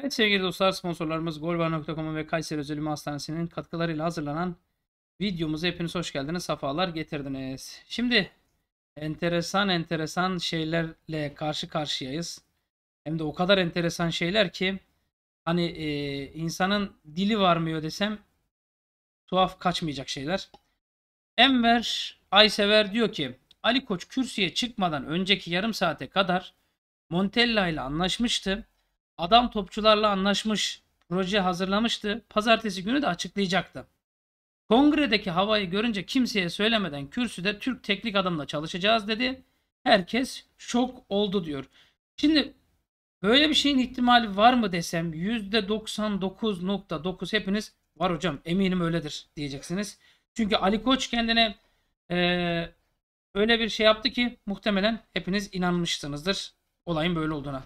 Evet sevgili dostlar sponsorlarımız golvar.com'un ve Kayseri Özel Hastanesi'nin katkılarıyla hazırlanan videomuza hepiniz hoş geldiniz. Safalar getirdiniz. Şimdi enteresan enteresan şeylerle karşı karşıyayız. Hem de o kadar enteresan şeyler ki hani e, insanın dili varmıyor desem tuhaf kaçmayacak şeyler. Enver Aysever diyor ki Ali Koç kürsüye çıkmadan önceki yarım saate kadar Montella ile anlaşmıştı Adam topçularla anlaşmış, proje hazırlamıştı. Pazartesi günü de açıklayacaktı. Kongredeki havayı görünce kimseye söylemeden kürsüde Türk teknik adamla çalışacağız dedi. Herkes şok oldu diyor. Şimdi böyle bir şeyin ihtimali var mı desem %99.9 hepiniz var hocam eminim öyledir diyeceksiniz. Çünkü Ali Koç kendine e, öyle bir şey yaptı ki muhtemelen hepiniz inanmışsınızdır olayın böyle olduğuna.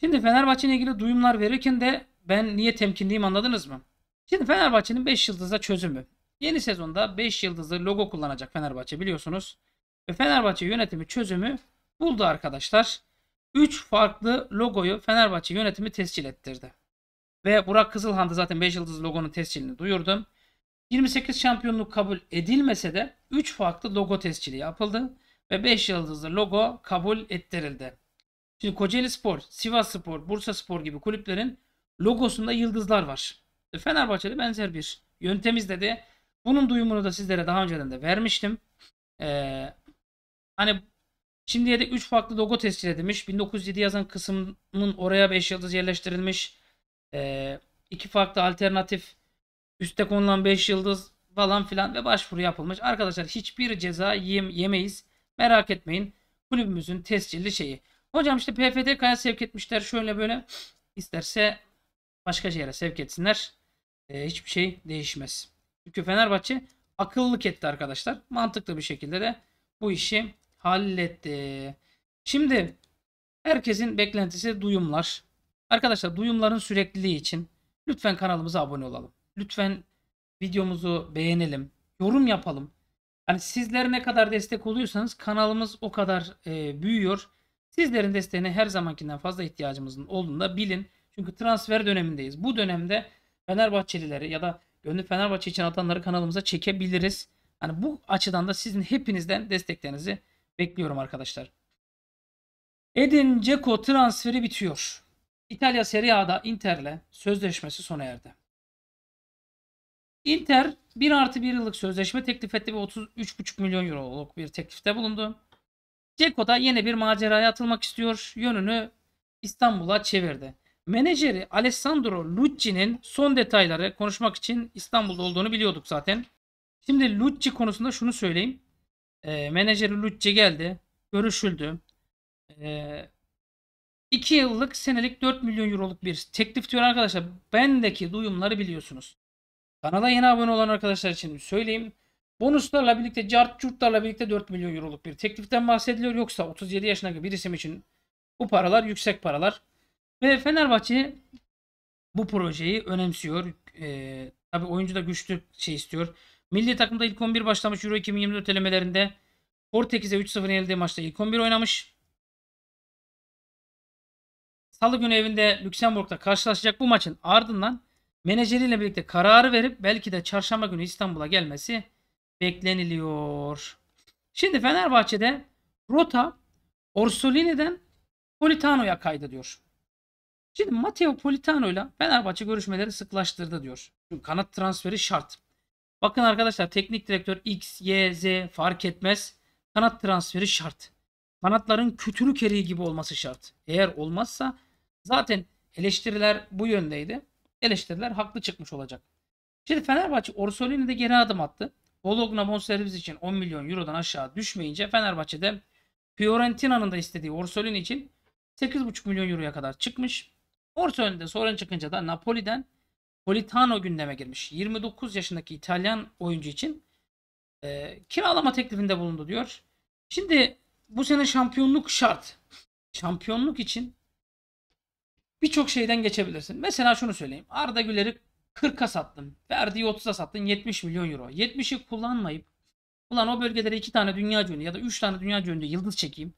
Şimdi Fenerbahçe ile ilgili duyumlar verirken de ben niye temkinliyim anladınız mı? Şimdi Fenerbahçe'nin 5 yıldızla çözümü. Yeni sezonda 5 yıldızlı logo kullanacak Fenerbahçe biliyorsunuz. Ve Fenerbahçe yönetimi çözümü buldu arkadaşlar. 3 farklı logoyu Fenerbahçe yönetimi tescil ettirdi. Ve Burak Kızılhan da zaten 5 yıldız logonun tescilini duyurdum. 28 şampiyonluk kabul edilmese de 3 farklı logo tescili yapıldı ve 5 yıldızlı logo kabul ettirildi. Şimdi Kocaeli Spor, Sivas Spor, Bursa Spor gibi kulüplerin logosunda yıldızlar var. E, Fenerbahçe'de benzer bir yöntemizde de bunun duyumunu da sizlere daha önceden de vermiştim. Ee, hani şimdiye de 3 farklı logo tescil edilmiş. 1907 yazan kısmının oraya 5 yıldız yerleştirilmiş. Ee, iki farklı alternatif üstte konulan 5 yıldız falan filan ve başvuru yapılmış. Arkadaşlar hiçbir ceza yem yemeyiz. Merak etmeyin. Kulübümüzün tescilli şeyi. Hocam işte PFDK'ya sevk etmişler şöyle böyle. İsterse başka yere sevk etsinler. E, hiçbir şey değişmez. Çünkü Fenerbahçe akıllı etti arkadaşlar. Mantıklı bir şekilde de bu işi halletti. Şimdi herkesin beklentisi duyumlar. Arkadaşlar duyumların sürekliliği için lütfen kanalımıza abone olalım. Lütfen videomuzu beğenelim. Yorum yapalım. hani sizler ne kadar destek oluyorsanız kanalımız o kadar e, büyüyor. Sizlerin desteğine her zamankinden fazla ihtiyacımızın olduğunu da bilin. Çünkü transfer dönemindeyiz. Bu dönemde Fenerbahçelileri ya da gönlü Fenerbahçe için atanları kanalımıza çekebiliriz. Yani bu açıdan da sizin hepinizden desteklerinizi bekliyorum arkadaşlar. Edin Dzeko transferi bitiyor. İtalya Serie A'da Inter'le sözleşmesi sona erdi. Inter 1 artı 1 yıllık sözleşme teklif etti ve 33,5 milyon euroluk bir teklifte bulundu. Ceko da yeni bir maceraya atılmak istiyor. Yönünü İstanbul'a çevirdi. Menajeri Alessandro Lucci'nin son detayları konuşmak için İstanbul'da olduğunu biliyorduk zaten. Şimdi Lucci konusunda şunu söyleyeyim. E, menajeri Lucci geldi. Görüşüldü. E, yıllık senelik 4 milyon euroluk bir teklif diyor arkadaşlar. Bendeki duyumları biliyorsunuz. Kanala yeni abone olan arkadaşlar için söyleyeyim. Bonuslarla birlikte, cart curtlarla birlikte 4 milyon euroluk bir tekliften bahsediliyor. Yoksa 37 yaşındaki bir isim için bu paralar yüksek paralar. Ve Fenerbahçe bu projeyi önemsiyor. Ee, tabii oyuncu da güçlü şey istiyor. Milli takımda ilk 11 başlamış Euro 2024 elemelerinde. Portekiz'e 3-0 yenildiği maçta ilk 11 oynamış. Salı günü evinde Lüksemburg'da karşılaşacak bu maçın ardından menajeriyle birlikte kararı verip belki de çarşamba günü İstanbul'a gelmesi bekleniliyor. Şimdi Fenerbahçe'de rota Orsolini'den Politano'ya kaydı diyor. Şimdi Matteo Politano ile Fenerbahçe görüşmeleri sıklaştırdı diyor. Çünkü kanat transferi şart. Bakın arkadaşlar teknik direktör X, Y, Z fark etmez. Kanat transferi şart. Kanatların kötülü eriği gibi olması şart. Eğer olmazsa zaten eleştiriler bu yöndeydi. Eleştiriler haklı çıkmış olacak. Şimdi Fenerbahçe Orsolini de geri adım attı. Bologna bonservis için 10 milyon eurodan aşağı düşmeyince Fenerbahçe'de Fiorentina'nın da istediği Orsolin için 8,5 milyon euroya kadar çıkmış. Orsolin'de sonra çıkınca da Napoli'den Politano gündeme girmiş. 29 yaşındaki İtalyan oyuncu için e, kiralama teklifinde bulundu diyor. Şimdi bu sene şampiyonluk şart. Şampiyonluk için birçok şeyden geçebilirsin. Mesela şunu söyleyeyim. Arda Güler'i 40'a sattın. Verdiği 30'a sattın. 70 milyon euro. 70'i kullanmayıp ulan o bölgelere 2 tane dünya cönü ya da 3 tane dünya cönü yıldız çekeyim.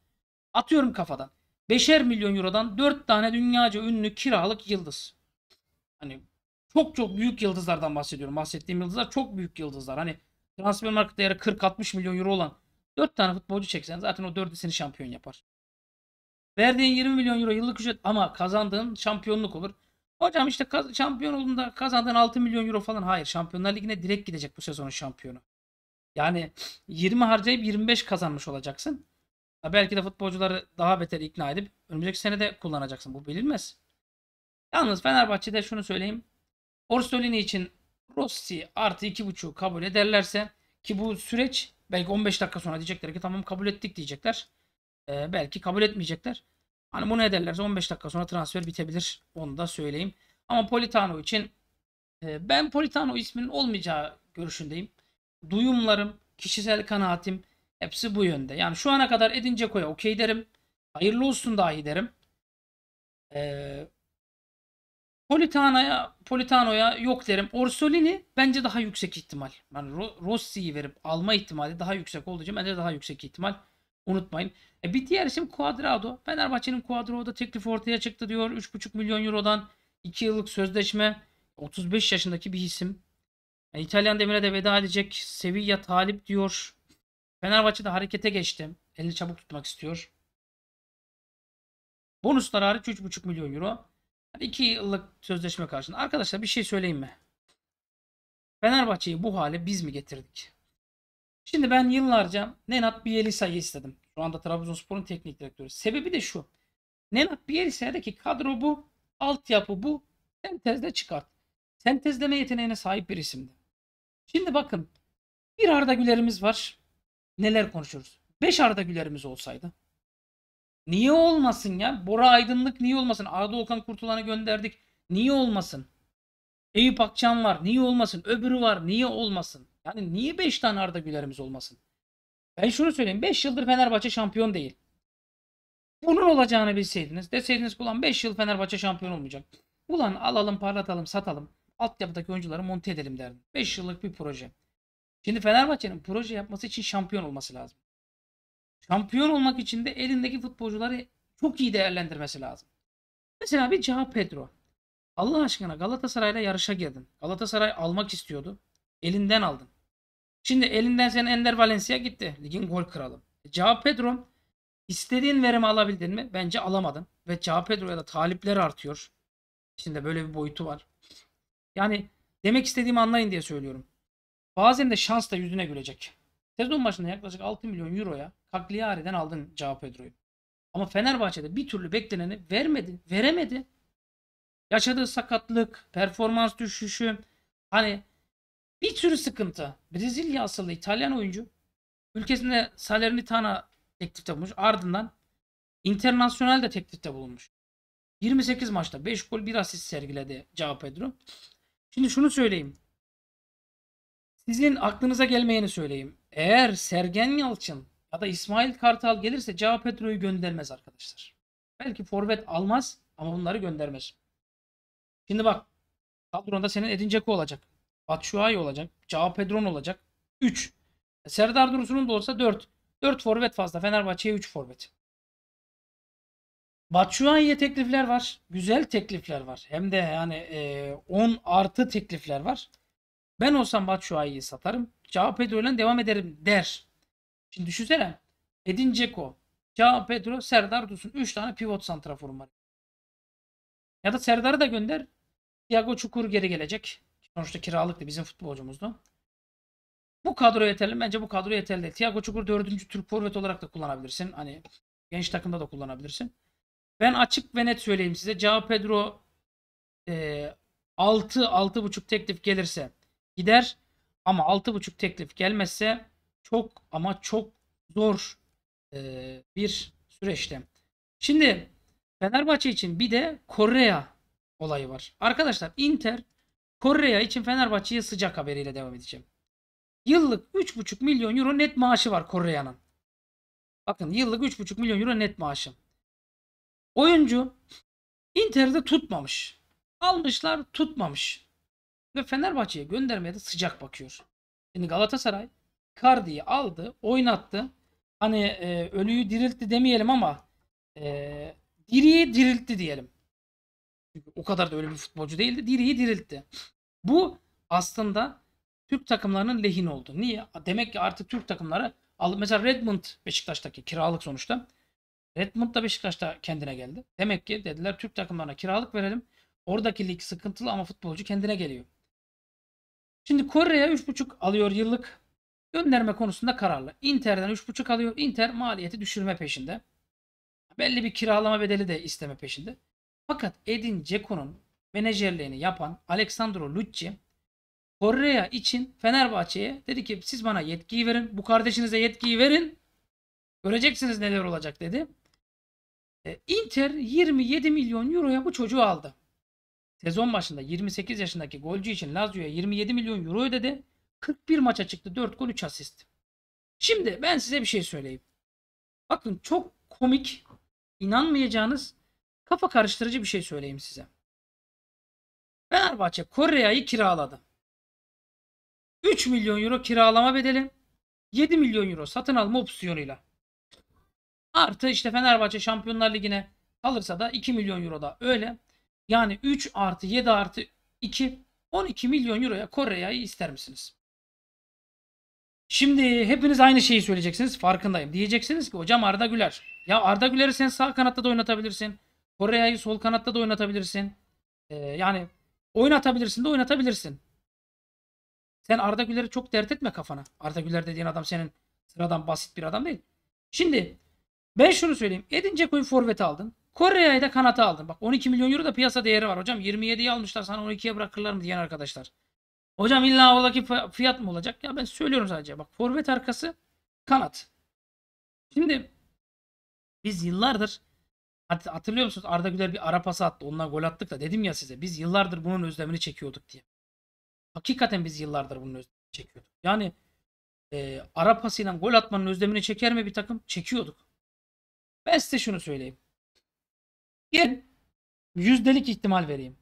Atıyorum kafadan. 5'er milyon eurodan 4 tane dünyaca ünlü kiralık yıldız. Hani çok çok büyük yıldızlardan bahsediyorum. Bahsettiğim yıldızlar çok büyük yıldızlar. Hani transfer market değeri 40-60 milyon euro olan 4 tane futbolcu çeksen zaten o 4'ü seni şampiyon yapar. Verdiğin 20 milyon euro yıllık ücret ama kazandığın şampiyonluk olur. Hocam işte kaz- şampiyon olduğunda kazandığın 6 milyon euro falan. Hayır Şampiyonlar Ligi'ne direkt gidecek bu sezonun şampiyonu. Yani 20 harcayıp 25 kazanmış olacaksın. Ha belki de futbolcuları daha beter ikna edip önümüzdeki sene de kullanacaksın. Bu bilinmez. Yalnız Fenerbahçe'de şunu söyleyeyim. Orsolini için Rossi artı 2.5 kabul ederlerse ki bu süreç belki 15 dakika sonra diyecekler ki tamam kabul ettik diyecekler. Ee, belki kabul etmeyecekler. Hani bunu ederlerse 15 dakika sonra transfer bitebilir. Onu da söyleyeyim. Ama Politano için e, ben Politano isminin olmayacağı görüşündeyim. Duyumlarım, kişisel kanaatim hepsi bu yönde. Yani şu ana kadar Edin Dzeko'ya okey derim. Hayırlı olsun dahi derim. E, Politano'ya Politano'ya yok derim. Orsolini bence daha yüksek ihtimal. Yani Rossi'yi verip alma ihtimali daha yüksek olduğu için bence daha yüksek ihtimal. Unutmayın. E, bir diğer isim Cuadrado. Fenerbahçe'nin Cuadrado'da teklif ortaya çıktı diyor. 3,5 milyon eurodan 2 yıllık sözleşme. 35 yaşındaki bir isim. Yani e, İtalyan demire de veda edecek. Sevilla talip diyor. Fenerbahçe'de harekete geçti. Elini çabuk tutmak istiyor. Bonuslar hariç 3,5 milyon euro. 2 yıllık sözleşme karşılığında. Arkadaşlar bir şey söyleyeyim mi? Fenerbahçe'yi bu hale biz mi getirdik? Şimdi ben yıllarca Nenat Bielisa'yı istedim. Şu anda Trabzonspor'un teknik direktörü. Sebebi de şu. Nenat Bielisa'daki kadro bu. Altyapı bu. sentezle çıkart. Sentezleme yeteneğine sahip bir isimdi. Şimdi bakın. Bir Arda Güler'imiz var. Neler konuşuyoruz? Beş Arda Güler'imiz olsaydı. Niye olmasın ya? Bora Aydınlık niye olmasın? Arda Okan Kurtulan'ı gönderdik. Niye olmasın? Eyüp Akçan var. Niye olmasın? Öbürü var. Niye olmasın? Yani niye 5 tane Arda Güler'imiz olmasın? Ben şunu söyleyeyim. 5 yıldır Fenerbahçe şampiyon değil. Bunun olacağını bilseydiniz deseydiniz ki ulan 5 yıl Fenerbahçe şampiyon olmayacak. Ulan alalım parlatalım satalım. Altyapıdaki oyuncuları monte edelim derdim. 5 yıllık bir proje. Şimdi Fenerbahçe'nin proje yapması için şampiyon olması lazım. Şampiyon olmak için de elindeki futbolcuları çok iyi değerlendirmesi lazım. Mesela bir Caha Pedro. Allah aşkına Galatasaray'la yarışa girdin. Galatasaray almak istiyordu. Elinden aldın. Şimdi elinden senin Ender Valencia gitti. Ligin gol kralı. Cao e, Pedro istediğin verimi alabildin mi? Bence alamadın. Ve Cao Pedro'ya da talipler artıyor. İçinde böyle bir boyutu var. Yani demek istediğimi anlayın diye söylüyorum. Bazen de şans da yüzüne gülecek. Sezon başında yaklaşık 6 milyon euroya Cagliari'den aldın Cao Pedro'yu. Ama Fenerbahçe'de bir türlü bekleneni vermedi, veremedi. Yaşadığı sakatlık, performans düşüşü, hani bir sürü sıkıntı. Brezilya asıllı İtalyan oyuncu ülkesinde Salernitana teklifte bulmuş. Ardından internasyonel de teklifte bulunmuş. 28 maçta 5 gol 1 asist sergiledi Cao Pedro. Şimdi şunu söyleyeyim. Sizin aklınıza gelmeyeni söyleyeyim. Eğer Sergen Yalçın ya da İsmail Kartal gelirse Cao Pedro'yu göndermez arkadaşlar. Belki forvet almaz ama bunları göndermez. Şimdi bak kadronda senin Edin Dzeko olacak. Batshuayi olacak. Cao Pedron olacak. 3. Serdar Dursun'un da olsa 4. 4 forvet fazla. Fenerbahçe'ye 3 forvet. Batshuayi'ye teklifler var. Güzel teklifler var. Hem de yani e, artı teklifler var. Ben olsam Batshuayi'yi satarım. Cao Pedro'yla devam ederim der. Şimdi düşünsene. Edin Ceko, Cao Pedro, Serdar Dursun. 3 tane pivot santraforum var. Ya da Serdar'ı da gönder. Thiago Çukur geri gelecek. Sonuçta kiralıktı bizim futbolcumuzdu. Bu kadro yeterli. Bence bu kadro yeterli. Değil. Thiago Çukur dördüncü Türk forvet olarak da kullanabilirsin. Hani genç takımda da kullanabilirsin. Ben açık ve net söyleyeyim size. Cao Pedro e, 6 buçuk teklif gelirse gider. Ama altı buçuk teklif gelmezse çok ama çok zor e, bir süreçte. Şimdi Fenerbahçe için bir de Korea olayı var. Arkadaşlar Inter Correa için Fenerbahçe'ye sıcak haberiyle devam edeceğim. Yıllık 3,5 milyon euro net maaşı var Correa'nın. Bakın yıllık 3,5 milyon euro net maaşı. Oyuncu Inter'de tutmamış. Almışlar tutmamış. Ve Fenerbahçe'ye göndermeye de sıcak bakıyor. Şimdi Galatasaray Icardi'yi aldı, oynattı. Hani e, ölüyü diriltti demeyelim ama e, diriyi diriltti diyelim o kadar da öyle bir futbolcu değildi. Diriyi diriltti. Bu aslında Türk takımlarının lehine oldu. Niye? Demek ki artık Türk takımları mesela Redmond Beşiktaş'taki kiralık sonuçta. Redmond da Beşiktaş'ta kendine geldi. Demek ki dediler Türk takımlarına kiralık verelim. Oradaki lig sıkıntılı ama futbolcu kendine geliyor. Şimdi Kore'ye 3.5 alıyor yıllık. Gönderme konusunda kararlı. Inter'den 3.5 alıyor. Inter maliyeti düşürme peşinde. Belli bir kiralama bedeli de isteme peşinde. Fakat Edin Ceko'nun menajerliğini yapan Alexandro Lucci Correa için Fenerbahçe'ye dedi ki siz bana yetkiyi verin. Bu kardeşinize yetkiyi verin. Göreceksiniz neler olacak dedi. E, Inter 27 milyon euroya bu çocuğu aldı. Sezon başında 28 yaşındaki golcü için Lazio'ya 27 milyon euro ödedi. 41 maça çıktı. 4 gol 3 asist. Şimdi ben size bir şey söyleyeyim. Bakın çok komik, inanmayacağınız Kafa karıştırıcı bir şey söyleyeyim size. Fenerbahçe Korea'yı kiraladı. 3 milyon euro kiralama bedeli 7 milyon euro satın alma opsiyonuyla. Artı işte Fenerbahçe Şampiyonlar Ligi'ne alırsa da 2 milyon euro da öyle. Yani 3 artı 7 artı 2 12 milyon euroya Korea'yı ister misiniz? Şimdi hepiniz aynı şeyi söyleyeceksiniz. Farkındayım. Diyeceksiniz ki hocam Arda Güler. Ya Arda Güler'i sen sağ kanatta da oynatabilirsin. Korea'yı sol kanatta da oynatabilirsin. Ee, yani oynatabilirsin de oynatabilirsin. Sen Arda Güler'i çok dert etme kafana. Arda Güler dediğin adam senin sıradan basit bir adam değil. Şimdi ben şunu söyleyeyim. Edin Dzeko'yu forvet aldın. Korea'yı da kanata aldın. Bak 12 milyon euro da piyasa değeri var hocam. 27'yi almışlar sana 12'ye bırakırlar mı diyen arkadaşlar. Hocam illa oradaki fiyat mı olacak? Ya ben söylüyorum sadece. Bak forvet arkası kanat. Şimdi biz yıllardır Hatırlıyor musunuz Arda Güler bir ara pası attı. Ondan gol attık da dedim ya size biz yıllardır bunun özlemini çekiyorduk diye. Hakikaten biz yıllardır bunun özlemini çekiyorduk. Yani e, ara pasıyla gol atmanın özlemini çeker mi bir takım? Çekiyorduk. Ben size şunu söyleyeyim. Bir yüzdelik ihtimal vereyim.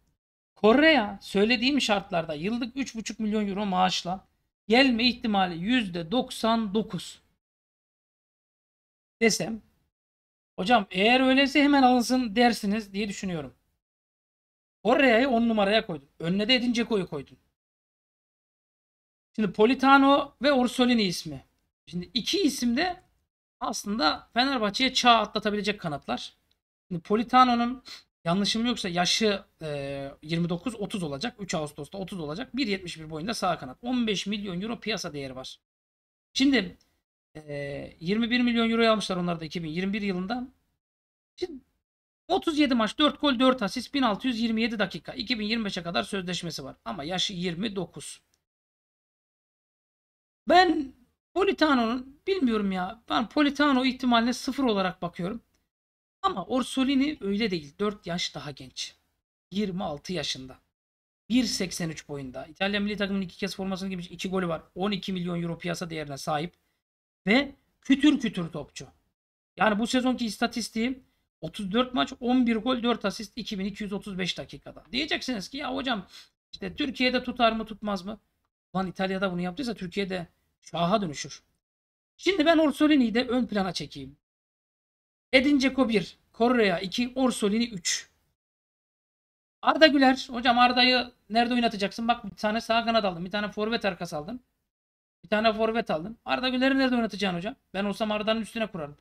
Korea söylediğim şartlarda yıllık 3,5 milyon euro maaşla gelme ihtimali %99 desem Hocam eğer öyleyse hemen alınsın dersiniz diye düşünüyorum. Oraya 10 numaraya koydun. Önüne de Edin Dzeko'yu koydun. Şimdi Politano ve Orsolini ismi. Şimdi iki isim de aslında Fenerbahçe'ye çağ atlatabilecek kanatlar. Şimdi Politano'nun yanlışım yoksa yaşı e, 29-30 olacak. 3 Ağustos'ta 30 olacak. 1.71 boyunda sağ kanat. 15 milyon euro piyasa değeri var. Şimdi 21 milyon euro almışlar onlar da 2021 yılında. Şimdi 37 maç 4 gol 4 asist 1627 dakika 2025'e kadar sözleşmesi var ama yaşı 29. Ben Politano'nun bilmiyorum ya ben Politano ihtimaline sıfır olarak bakıyorum. Ama Orsolini öyle değil 4 yaş daha genç. 26 yaşında. 1.83 boyunda. İtalya milli takımının iki kez formasını giymiş 2 golü var. 12 milyon euro piyasa değerine sahip ve kütür kütür topçu. Yani bu sezonki istatistiğim 34 maç 11 gol 4 asist 2235 dakikada. Diyeceksiniz ki ya hocam işte Türkiye'de tutar mı tutmaz mı? Ulan İtalya'da bunu yaptıysa Türkiye'de şaha dönüşür. Şimdi ben Orsolini'yi de ön plana çekeyim. Edin Dzeko 1, Correa 2, Orsolini 3. Arda Güler. Hocam Arda'yı nerede oynatacaksın? Bak bir tane sağ kanat aldım. Bir tane forvet arkası aldım. Bir tane forvet aldın. Arda Güler'i nerede oynatacaksın hocam? Ben olsam Arda'nın üstüne kurarım.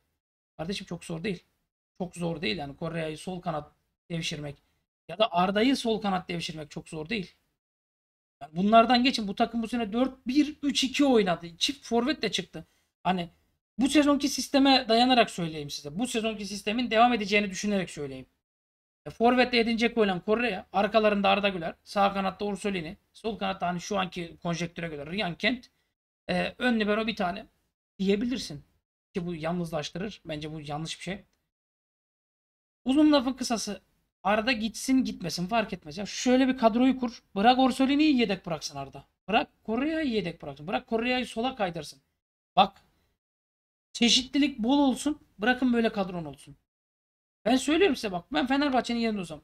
Kardeşim çok zor değil. Çok zor değil yani Kore'yi sol kanat devşirmek ya da Arda'yı sol kanat devşirmek çok zor değil. Yani bunlardan geçin. Bu takım bu sene 4-1-3-2 oynadı. Çift forvet de çıktı. Hani bu sezonki sisteme dayanarak söyleyeyim size. Bu sezonki sistemin devam edeceğini düşünerek söyleyeyim. E, Forvet'te Edin Dzeko ile Arkalarında Arda Güler. Sağ kanatta Ursulini. Sol kanatta hani şu anki konjektüre göre Ryan Kent. Ee, ön libero bir tane diyebilirsin. Ki bu yalnızlaştırır. Bence bu yanlış bir şey. Uzun lafın kısası. Arda gitsin gitmesin fark etmez. Ya şöyle bir kadroyu kur. Bırak Orsolini'yi yedek bıraksın Arda. Bırak Korea'yı yedek bıraksın. Bırak Korea'yı sola kaydırsın. Bak. Çeşitlilik bol olsun. Bırakın böyle kadron olsun. Ben söylüyorum size bak. Ben Fenerbahçe'nin yerinde olsam.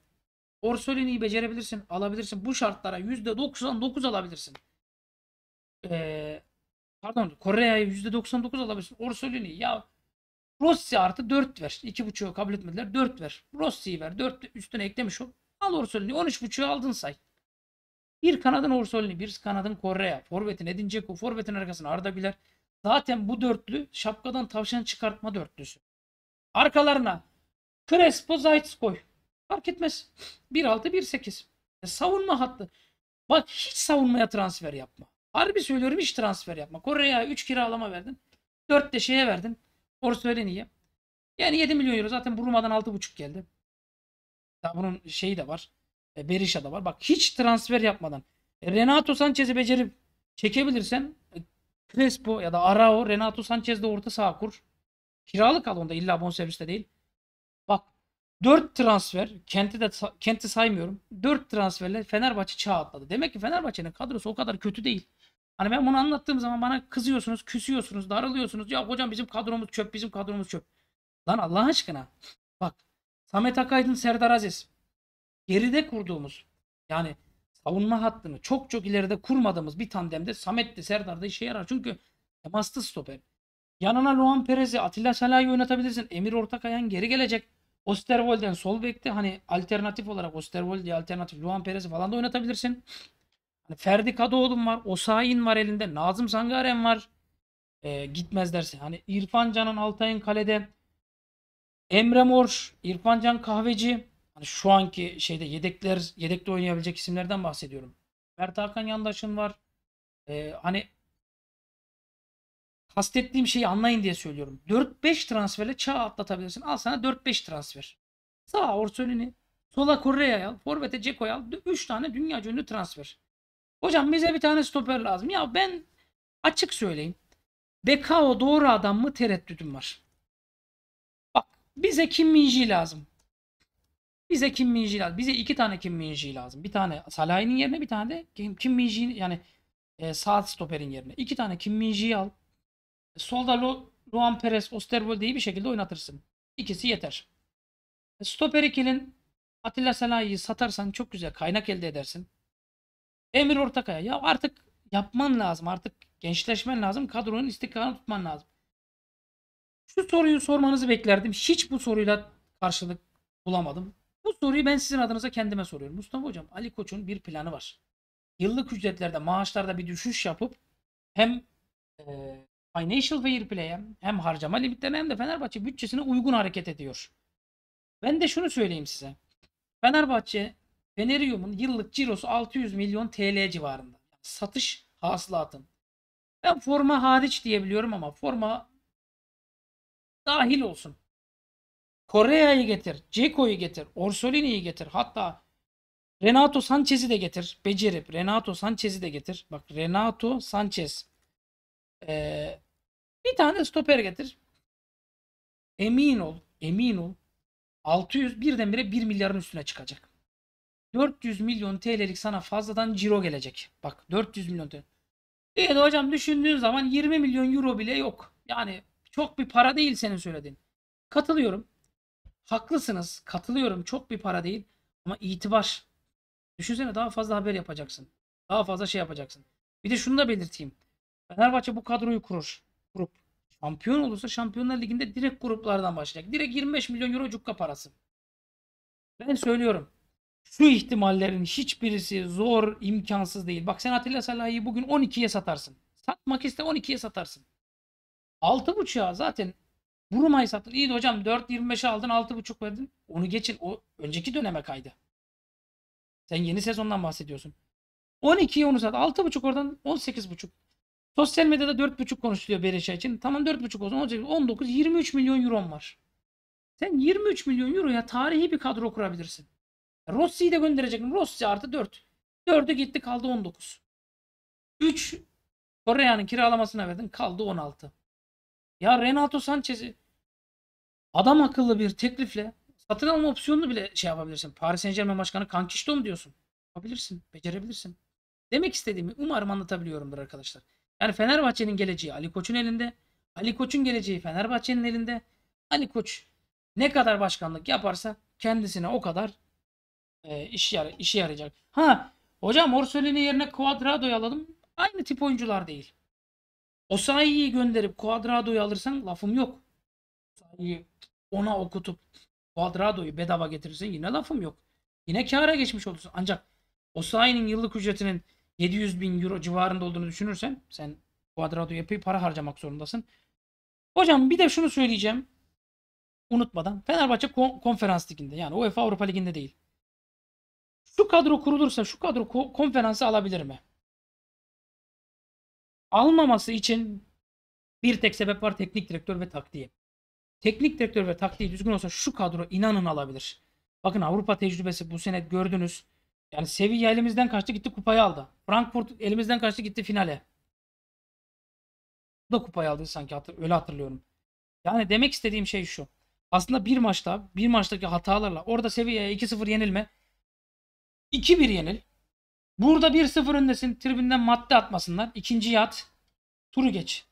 Orsolini'yi becerebilirsin. Alabilirsin. Bu şartlara %99 alabilirsin. Ee, pardon Kore'ye %99 alabilirsin. Orsolini ya Rossi artı 4 ver. 2.5'u kabul etmediler. 4 ver. Rossi'yi ver. 4 üstüne eklemiş ol. Al Orsolini. 13.5'u aldın say. Bir kanadın Orsolini, bir kanadın Kore'ye. Forvet'in Edin Dzeko, Forvet'in arkasına Arda Güler. Zaten bu dörtlü şapkadan tavşan çıkartma dörtlüsü. Arkalarına Crespo, Zayt's koy. Fark etmez. 1.6, 1.8. E, savunma hattı. Bak hiç savunmaya transfer yapma. Harbi söylüyorum hiç transfer yapma. Kore'ye 3 kiralama verdin. 4 de şeye verdin. Orsoleni'ye. Yani 7 milyon euro zaten Bruma'dan 6,5 geldi. Daha bunun şeyi de var. E, Berisha da var. Bak hiç transfer yapmadan. E, Renato Sanchez'i becerip çekebilirsen e, Crespo ya da Arao Renato de orta saha kur. Kiralık al onda illa bonserviste değil. Bak 4 transfer Kent'i de Kent'i saymıyorum. 4 transferle Fenerbahçe çağ atladı. Demek ki Fenerbahçe'nin kadrosu o kadar kötü değil. Hani ben bunu anlattığım zaman bana kızıyorsunuz, küsüyorsunuz, darılıyorsunuz. Ya hocam bizim kadromuz çöp, bizim kadromuz çöp. Lan Allah aşkına. Bak Samet Akaydın, Serdar Aziz. Geride kurduğumuz yani savunma hattını çok çok ileride kurmadığımız bir tandemde Samet de Serdar da işe yarar. Çünkü temaslı stoper. Yanına Luan Perez'i, Atilla Salah'ı oynatabilirsin. Emir Ortakayan geri gelecek. Osterwold'den sol bekte hani alternatif olarak Osterwold'i alternatif Luan Perez'i falan da oynatabilirsin. Hani Ferdi Kadıoğlu'm var. Osayin var elinde. Nazım Sangaren var. E, gitmez Hani İrfan Can'ın Altay'ın kalede. Emre Mor, İrfan Can Kahveci. Hani şu anki şeyde yedekler, yedekte oynayabilecek isimlerden bahsediyorum. Mert Hakan Yandaş'ın var. E, hani kastettiğim şeyi anlayın diye söylüyorum. 4-5 transferle çağ atlatabilirsin. Al sana 4-5 transfer. Sağ Orsolini, sola Correa'ya al, forvete Ceko'ya al. 3 tane dünya ünlü transfer. Hocam bize bir tane stoper lazım. Ya ben açık söyleyeyim. Bekao doğru adam mı tereddüdüm var. Bak bize Kim Minji lazım. Bize Kim Minji lazım. Bize iki tane Kim Minji lazım. Bir tane Salah'ın yerine bir tane de Kim, Kim Minji yani e, sağ stoperin yerine. iki tane Kim Minji'yi al. Solda Lu, Luan Perez, Osterwolde'yi bir şekilde oynatırsın. İkisi yeter. E, stoper ikilin Atilla Salah'ı satarsan çok güzel kaynak elde edersin. Emir Ortakaya. Ya artık yapman lazım. Artık gençleşmen lazım. Kadronun istikrarını tutman lazım. Şu soruyu sormanızı beklerdim. Hiç bu soruyla karşılık bulamadım. Bu soruyu ben sizin adınıza kendime soruyorum. Mustafa Hocam Ali Koç'un bir planı var. Yıllık ücretlerde maaşlarda bir düşüş yapıp hem e, financial fair play'e hem harcama limitlerine hem de Fenerbahçe bütçesine uygun hareket ediyor. Ben de şunu söyleyeyim size. Fenerbahçe Fenerium'un yıllık cirosu 600 milyon TL civarında. satış hasılatın. Ben forma hariç diyebiliyorum ama forma dahil olsun. Korea'yı getir, Ceko'yu getir, Orsolini'yi getir. Hatta Renato Sanchez'i de getir. Becerip Renato Sanchez'i de getir. Bak Renato Sanchez. Ee, bir tane stoper getir. Emin ol, emin ol. 600 birdenbire 1 milyarın üstüne çıkacak. 400 milyon TL'lik sana fazladan ciro gelecek. Bak 400 milyon TL. Evet hocam düşündüğün zaman 20 milyon euro bile yok. Yani çok bir para değil senin söylediğin. Katılıyorum. Haklısınız. Katılıyorum. Çok bir para değil. Ama itibar. Düşünsene daha fazla haber yapacaksın. Daha fazla şey yapacaksın. Bir de şunu da belirteyim. Fenerbahçe bu kadroyu kurur. Grup. Şampiyon olursa Şampiyonlar Ligi'nde direkt gruplardan başlayacak. Direkt 25 milyon euro cukka parası. Ben söylüyorum şu ihtimallerin hiçbirisi zor, imkansız değil. Bak sen Atilla Salah'ı bugün 12'ye satarsın. Satmak iste 12'ye satarsın. 6.5'a zaten Buruma'yı sattın. İyi de hocam 4.25'e aldın 6.5 verdin. Onu geçin. O önceki döneme kaydı. Sen yeni sezondan bahsediyorsun. 12'ye onu sat. 6.5 oradan 18.5. Sosyal medyada 4.5 konuşuluyor Berisha için. Tamam 4.5 olsun. 18, 19, 23 milyon euron var. Sen 23 milyon euroya tarihi bir kadro kurabilirsin. Rossi'yi de gönderecektim. Rossi artı 4. 4'ü gitti kaldı 19. 3 Koreya'nın kiralamasına verdin kaldı 16. Ya Renato Sanchez'i adam akıllı bir teklifle satın alma opsiyonunu bile şey yapabilirsin. Paris Saint Germain Başkanı Kankişto mu diyorsun? Yapabilirsin, becerebilirsin. Demek istediğimi umarım anlatabiliyorumdur arkadaşlar. Yani Fenerbahçe'nin geleceği Ali Koç'un elinde. Ali Koç'un geleceği Fenerbahçe'nin elinde. Ali Koç ne kadar başkanlık yaparsa kendisine o kadar e, ee, iş yar işe yarayacak. Ha hocam Orsolini yerine Cuadrado'yu alalım. Aynı tip oyuncular değil. Osayi'yi gönderip Cuadrado'yu alırsan lafım yok. Osayi'yi ona okutup Cuadrado'yu bedava getirirsen yine lafım yok. Yine kâra geçmiş olursun. Ancak Osayi'nin yıllık ücretinin 700 bin euro civarında olduğunu düşünürsen sen Cuadrado'ya yapıyı para harcamak zorundasın. Hocam bir de şunu söyleyeceğim unutmadan. Fenerbahçe konferans liginde yani UEFA Avrupa Ligi'nde değil. Şu kadro kurulursa şu kadro ko- konferansı alabilir mi? Almaması için bir tek sebep var teknik direktör ve taktiği. Teknik direktör ve taktiği düzgün olsa şu kadro inanın alabilir. Bakın Avrupa tecrübesi bu sene gördünüz. Yani Sevilla elimizden kaçtı gitti kupayı aldı. Frankfurt elimizden kaçtı gitti finale. Bu da kupayı aldı sanki hatır, öyle hatırlıyorum. Yani demek istediğim şey şu. Aslında bir maçta, bir maçtaki hatalarla orada Sevilla'ya 2-0 yenilme 2-1 yenil. Burada 1-0 öndesin. Tribünden madde atmasınlar. İkinci yat, Turu geç.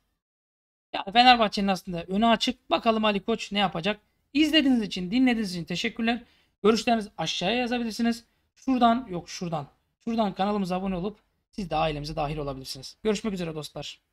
Yani Fenerbahçe'nin aslında önü açık. Bakalım Ali Koç ne yapacak? İzlediğiniz için, dinlediğiniz için teşekkürler. Görüşlerinizi aşağıya yazabilirsiniz. Şuradan, yok şuradan. Şuradan kanalımıza abone olup siz de ailemize dahil olabilirsiniz. Görüşmek üzere dostlar.